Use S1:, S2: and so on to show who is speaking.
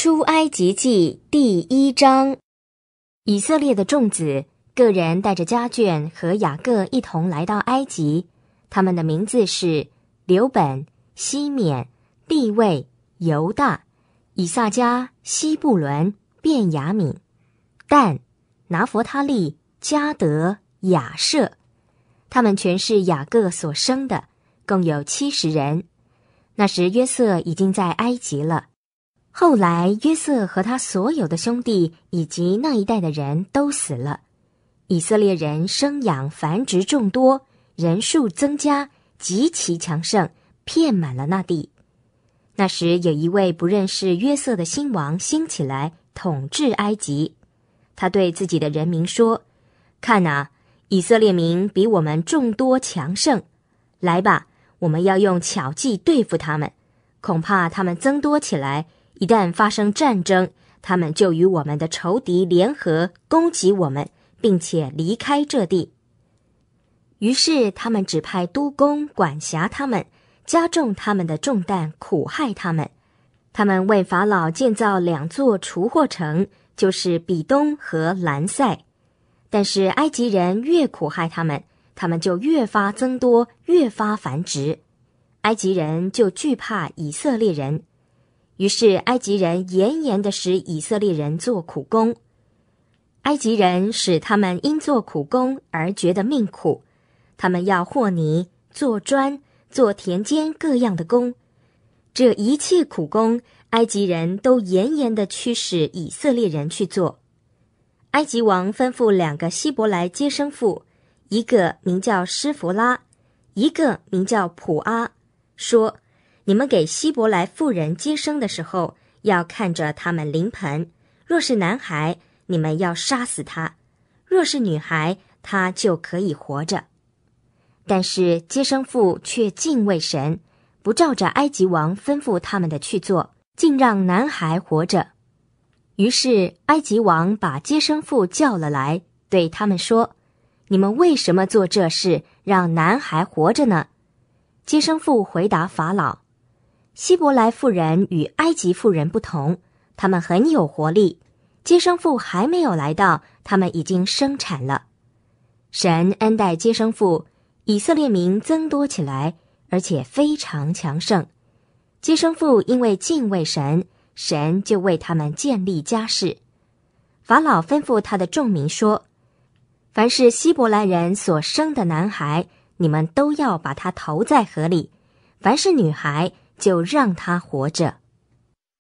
S1: 出埃及记第一章，以色列的众子个人带着家眷和雅各一同来到埃及，他们的名字是刘本、西缅、利未、犹大、以萨迦、西布伦、便雅敏、但、拿佛他利、加德、雅舍，他们全是雅各所生的，共有七十人。那时约瑟已经在埃及了。后来，约瑟和他所有的兄弟以及那一代的人都死了。以色列人生养繁殖众多，人数增加，极其强盛，遍满了那地。那时有一位不认识约瑟的新王兴起来，统治埃及。他对自己的人民说：“看呐，以色列民比我们众多强盛。来吧，我们要用巧计对付他们。恐怕他们增多起来。”一旦发生战争，他们就与我们的仇敌联合攻击我们，并且离开这地。于是，他们指派督工管辖他们，加重他们的重担，苦害他们。他们为法老建造两座储货城，就是比东和兰塞。但是，埃及人越苦害他们，他们就越发增多，越发繁殖。埃及人就惧怕以色列人。于是，埃及人严严的使以色列人做苦工。埃及人使他们因做苦工而觉得命苦，他们要和泥、做砖、做田间各样的工。这一切苦工，埃及人都严严的驱使以色列人去做。埃及王吩咐两个希伯来接生妇，一个名叫施弗拉，一个名叫普阿，说。你们给希伯来妇人接生的时候，要看着他们临盆。若是男孩，你们要杀死他；若是女孩，他就可以活着。但是接生妇却敬畏神，不照着埃及王吩咐他们的去做，竟让男孩活着。于是埃及王把接生妇叫了来，对他们说：“你们为什么做这事，让男孩活着呢？”接生妇回答法老。希伯来妇人与埃及妇人不同，她们很有活力。接生妇还没有来到，她们已经生产了。神恩待接生妇，以色列民增多起来，而且非常强盛。接生妇因为敬畏神，神就为他们建立家室。法老吩咐他的众民说：“凡是希伯来人所生的男孩，你们都要把他投在河里；凡是女孩，”就让他活着。